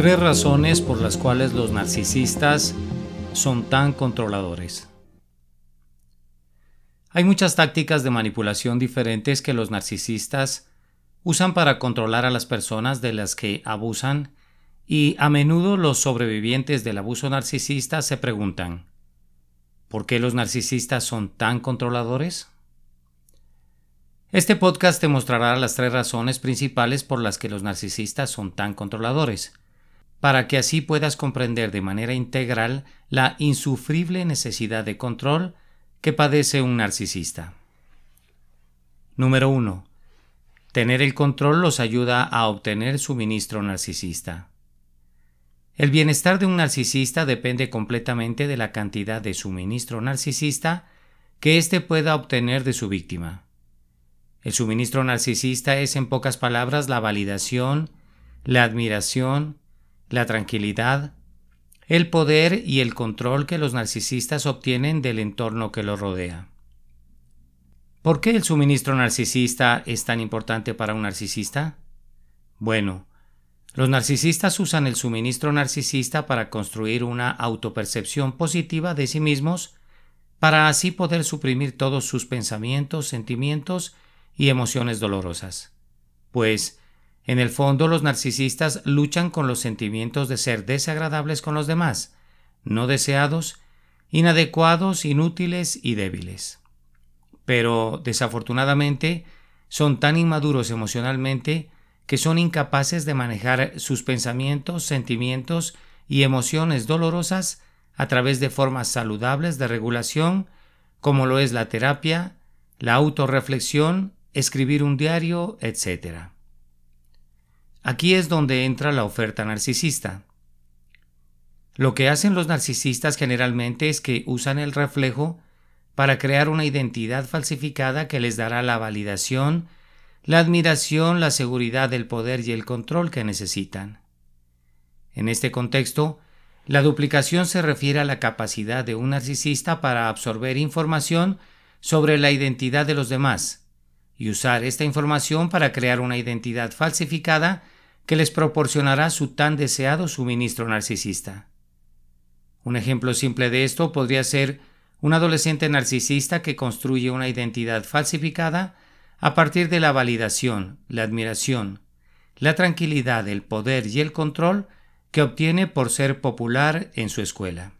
Tres razones por las cuales los narcisistas son tan controladores. Hay muchas tácticas de manipulación diferentes que los narcisistas usan para controlar a las personas de las que abusan y a menudo los sobrevivientes del abuso narcisista se preguntan, ¿por qué los narcisistas son tan controladores? Este podcast te mostrará las tres razones principales por las que los narcisistas son tan controladores para que así puedas comprender de manera integral la insufrible necesidad de control que padece un narcisista. Número 1. Tener el control los ayuda a obtener suministro narcisista. El bienestar de un narcisista depende completamente de la cantidad de suministro narcisista que éste pueda obtener de su víctima. El suministro narcisista es en pocas palabras la validación, la admiración, la tranquilidad, el poder y el control que los narcisistas obtienen del entorno que los rodea. ¿Por qué el suministro narcisista es tan importante para un narcisista? Bueno, los narcisistas usan el suministro narcisista para construir una autopercepción positiva de sí mismos, para así poder suprimir todos sus pensamientos, sentimientos y emociones dolorosas. Pues, en el fondo los narcisistas luchan con los sentimientos de ser desagradables con los demás, no deseados, inadecuados, inútiles y débiles. Pero, desafortunadamente, son tan inmaduros emocionalmente que son incapaces de manejar sus pensamientos, sentimientos y emociones dolorosas a través de formas saludables de regulación, como lo es la terapia, la autorreflexión, escribir un diario, etc. Aquí es donde entra la oferta narcisista. Lo que hacen los narcisistas generalmente es que usan el reflejo para crear una identidad falsificada que les dará la validación, la admiración, la seguridad, el poder y el control que necesitan. En este contexto, la duplicación se refiere a la capacidad de un narcisista para absorber información sobre la identidad de los demás y usar esta información para crear una identidad falsificada que les proporcionará su tan deseado suministro narcisista. Un ejemplo simple de esto podría ser un adolescente narcisista que construye una identidad falsificada a partir de la validación, la admiración, la tranquilidad, el poder y el control que obtiene por ser popular en su escuela.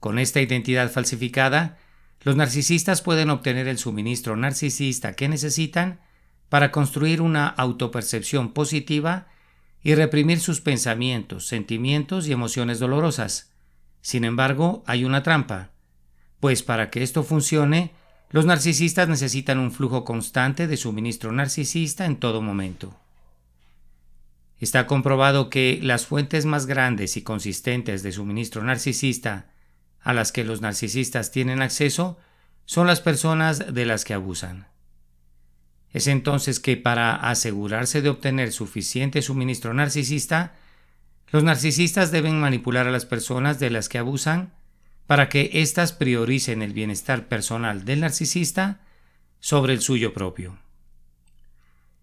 Con esta identidad falsificada, los narcisistas pueden obtener el suministro narcisista que necesitan para construir una autopercepción positiva y reprimir sus pensamientos, sentimientos y emociones dolorosas. Sin embargo, hay una trampa, pues para que esto funcione, los narcisistas necesitan un flujo constante de suministro narcisista en todo momento. Está comprobado que las fuentes más grandes y consistentes de suministro narcisista a las que los narcisistas tienen acceso son las personas de las que abusan. Es entonces que para asegurarse de obtener suficiente suministro narcisista, los narcisistas deben manipular a las personas de las que abusan para que éstas prioricen el bienestar personal del narcisista sobre el suyo propio.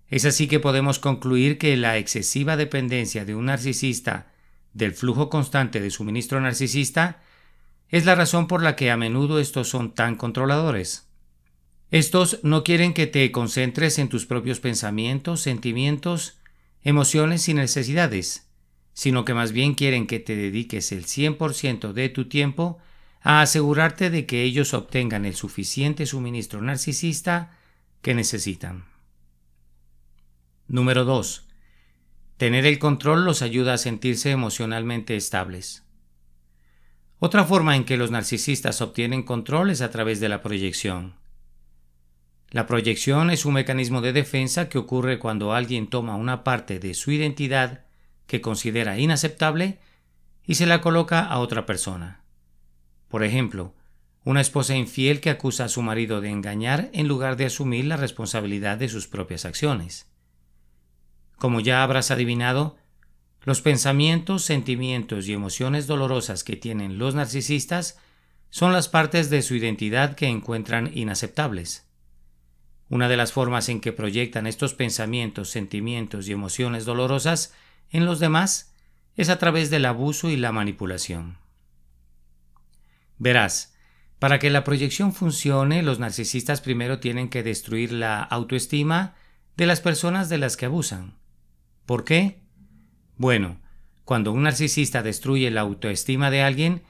Es así que podemos concluir que la excesiva dependencia de un narcisista del flujo constante de suministro narcisista es la razón por la que a menudo estos son tan controladores. Estos no quieren que te concentres en tus propios pensamientos, sentimientos, emociones y necesidades, sino que más bien quieren que te dediques el 100% de tu tiempo a asegurarte de que ellos obtengan el suficiente suministro narcisista que necesitan. Número 2. Tener el control los ayuda a sentirse emocionalmente estables. Otra forma en que los narcisistas obtienen control es a través de la proyección. La proyección es un mecanismo de defensa que ocurre cuando alguien toma una parte de su identidad que considera inaceptable y se la coloca a otra persona. Por ejemplo, una esposa infiel que acusa a su marido de engañar en lugar de asumir la responsabilidad de sus propias acciones. Como ya habrás adivinado, los pensamientos, sentimientos y emociones dolorosas que tienen los narcisistas son las partes de su identidad que encuentran inaceptables. Una de las formas en que proyectan estos pensamientos, sentimientos y emociones dolorosas en los demás es a través del abuso y la manipulación. Verás, para que la proyección funcione, los narcisistas primero tienen que destruir la autoestima de las personas de las que abusan. ¿Por qué? Bueno, cuando un narcisista destruye la autoestima de alguien,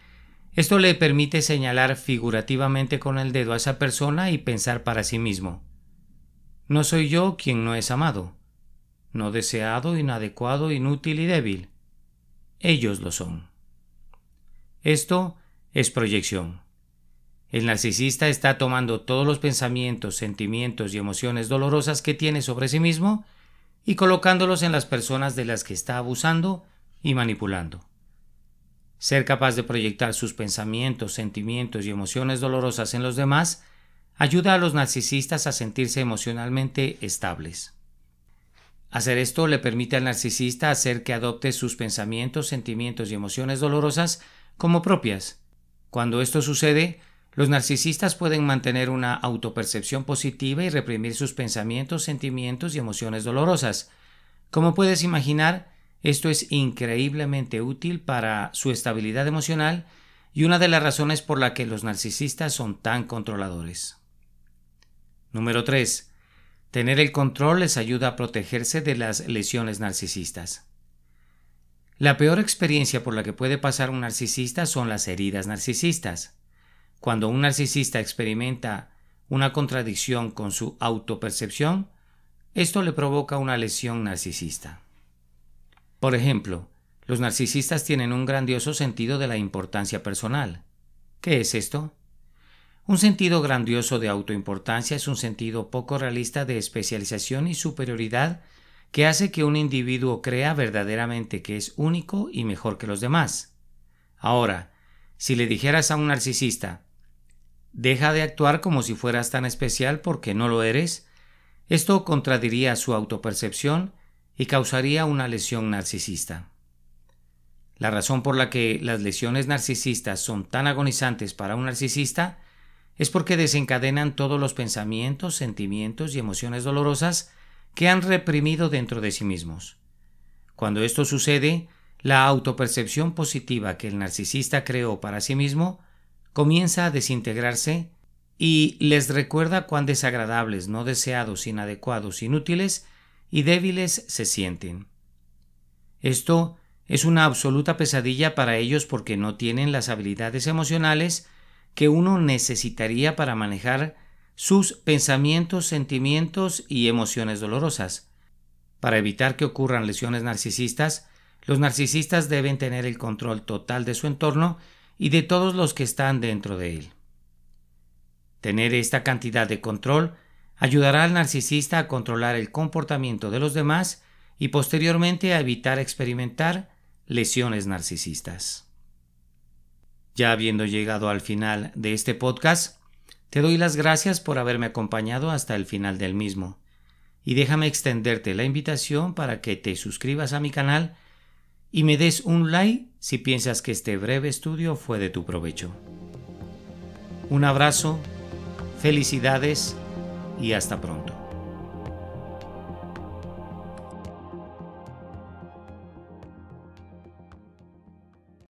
esto le permite señalar figurativamente con el dedo a esa persona y pensar para sí mismo. No soy yo quien no es amado, no deseado, inadecuado, inútil y débil. Ellos lo son. Esto es proyección. El narcisista está tomando todos los pensamientos, sentimientos y emociones dolorosas que tiene sobre sí mismo y colocándolos en las personas de las que está abusando y manipulando. Ser capaz de proyectar sus pensamientos, sentimientos y emociones dolorosas en los demás ayuda a los narcisistas a sentirse emocionalmente estables. Hacer esto le permite al narcisista hacer que adopte sus pensamientos, sentimientos y emociones dolorosas como propias. Cuando esto sucede, los narcisistas pueden mantener una autopercepción positiva y reprimir sus pensamientos, sentimientos y emociones dolorosas. Como puedes imaginar, esto es increíblemente útil para su estabilidad emocional y una de las razones por la que los narcisistas son tan controladores. Número 3. Tener el control les ayuda a protegerse de las lesiones narcisistas. La peor experiencia por la que puede pasar un narcisista son las heridas narcisistas. Cuando un narcisista experimenta una contradicción con su autopercepción, esto le provoca una lesión narcisista. Por ejemplo, los narcisistas tienen un grandioso sentido de la importancia personal. ¿Qué es esto? Un sentido grandioso de autoimportancia es un sentido poco realista de especialización y superioridad que hace que un individuo crea verdaderamente que es único y mejor que los demás. Ahora, si le dijeras a un narcisista, deja de actuar como si fueras tan especial porque no lo eres, esto contradiría su autopercepción y causaría una lesión narcisista. La razón por la que las lesiones narcisistas son tan agonizantes para un narcisista es porque desencadenan todos los pensamientos, sentimientos y emociones dolorosas que han reprimido dentro de sí mismos. Cuando esto sucede, la autopercepción positiva que el narcisista creó para sí mismo comienza a desintegrarse y les recuerda cuán desagradables, no deseados, inadecuados, inútiles y débiles se sienten. Esto es una absoluta pesadilla para ellos porque no tienen las habilidades emocionales que uno necesitaría para manejar sus pensamientos, sentimientos y emociones dolorosas. Para evitar que ocurran lesiones narcisistas, los narcisistas deben tener el control total de su entorno y de todos los que están dentro de él. Tener esta cantidad de control ayudará al narcisista a controlar el comportamiento de los demás y posteriormente a evitar experimentar lesiones narcisistas. Ya habiendo llegado al final de este podcast, te doy las gracias por haberme acompañado hasta el final del mismo. Y déjame extenderte la invitación para que te suscribas a mi canal y me des un like si piensas que este breve estudio fue de tu provecho. Un abrazo, felicidades y hasta pronto.